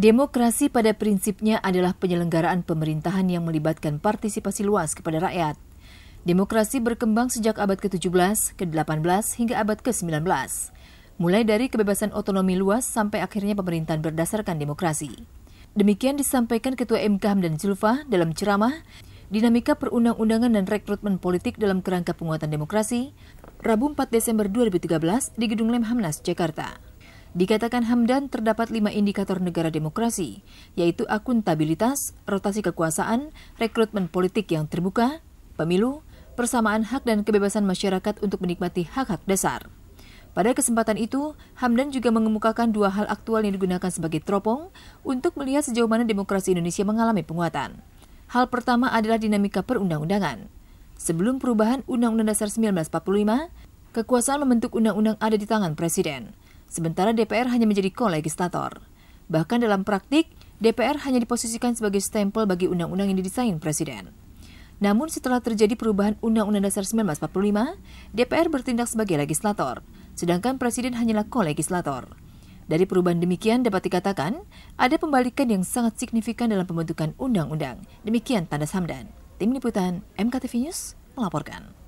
Demokrasi pada prinsipnya adalah penyelenggaraan pemerintahan yang melibatkan partisipasi luas kepada rakyat. Demokrasi berkembang sejak abad ke-17, ke-18, hingga abad ke-19. Mulai dari kebebasan otonomi luas sampai akhirnya pemerintahan berdasarkan demokrasi. Demikian disampaikan Ketua MK Hamdan Zulfa dalam ceramah Dinamika Perundang-undangan dan Rekrutmen Politik dalam Kerangka Penguatan Demokrasi, Rabu 4 Desember 2013 di Gedung Lemhamnas, Jakarta. Dikatakan Hamdan terdapat lima indikator negara demokrasi, yaitu akuntabilitas, rotasi kekuasaan, rekrutmen politik yang terbuka, pemilu, persamaan hak dan kebebasan masyarakat untuk menikmati hak-hak dasar. Pada kesempatan itu, Hamdan juga mengemukakan dua hal aktual yang digunakan sebagai teropong untuk melihat sejauh mana demokrasi Indonesia mengalami penguatan. Hal pertama adalah dinamika perundang-undangan. Sebelum perubahan Undang-Undang Dasar 1945, kekuasaan membentuk undang-undang ada di tangan Presiden sementara DPR hanya menjadi kolegislator. Bahkan dalam praktik, DPR hanya diposisikan sebagai stempel bagi undang-undang yang didesain Presiden. Namun setelah terjadi perubahan Undang-Undang Dasar 1945, DPR bertindak sebagai legislator, sedangkan Presiden hanyalah kolegislator. Dari perubahan demikian dapat dikatakan, ada pembalikan yang sangat signifikan dalam pembentukan undang-undang. Demikian Tandas Hamdan. Tim Liputan MKTV News melaporkan.